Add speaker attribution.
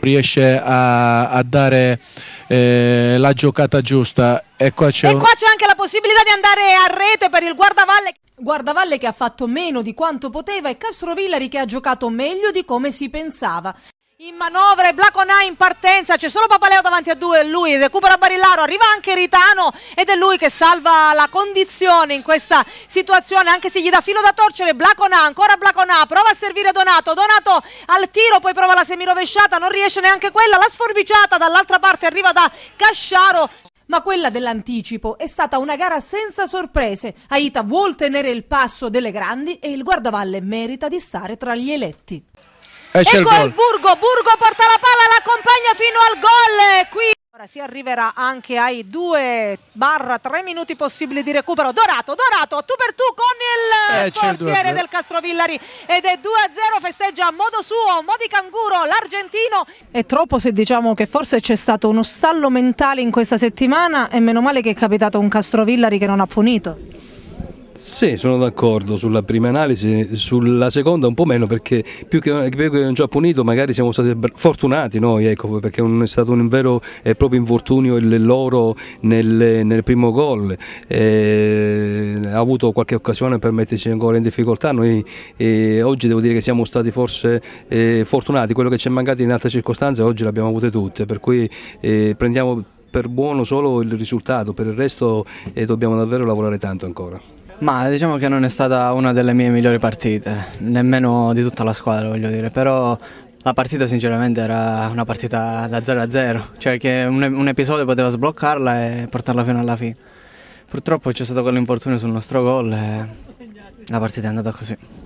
Speaker 1: riesce a, a dare eh, la giocata giusta.
Speaker 2: E qua c'è un...
Speaker 3: anche la possibilità di andare a rete per il guardavalle. Guardavalle che ha fatto meno di quanto poteva e Castrovillari che ha giocato meglio di come si pensava in manovra e Blaconà in partenza, c'è solo Papaleo davanti a due, lui recupera Barillaro, arriva anche Ritano ed è lui che salva la condizione in questa situazione, anche se gli dà filo da torcere, Blaconà, ancora Blaconà, prova a servire Donato, Donato al tiro, poi prova la semirovesciata, non riesce neanche quella, la sforbiciata dall'altra parte arriva da Casciaro. Ma quella dell'anticipo è stata una gara senza sorprese. Aita vuol tenere il passo delle grandi e il guardavalle merita di stare tra gli eletti.
Speaker 2: E c'è il gol.
Speaker 3: Burgo, Burgo porta la palla, la compagna fino al gol. Qui Ora si arriverà anche ai 2 barra 3 minuti possibili di recupero. Dorato, Dorato, tu per tu con il eh, portiere il del Castrovillari ed è 2-0, festeggia a modo suo, modi canguro, l'argentino. È troppo se diciamo che forse c'è stato uno stallo mentale in questa settimana e meno male che è capitato un Castrovillari che non ha punito.
Speaker 2: Sì, sono d'accordo sulla prima analisi, sulla seconda un po' meno perché più che, più che un giapponito magari siamo stati fortunati noi, ecco, perché è stato un vero e proprio infortunio il loro nel, nel primo gol, eh, ha avuto qualche occasione per metterci ancora in difficoltà, noi eh, oggi devo dire che siamo stati forse eh, fortunati, quello che ci è mancato in altre circostanze oggi l'abbiamo avute tutte, per cui eh, prendiamo per buono solo il risultato, per il resto eh, dobbiamo davvero lavorare tanto ancora.
Speaker 1: Ma diciamo che non è stata una delle mie migliori partite, nemmeno di tutta la squadra voglio dire, però la partita sinceramente era una partita da 0 a 0, cioè che un, un episodio poteva sbloccarla e portarla fino alla fine. Purtroppo c'è stato quell'infortunio sul nostro gol e la partita è andata così.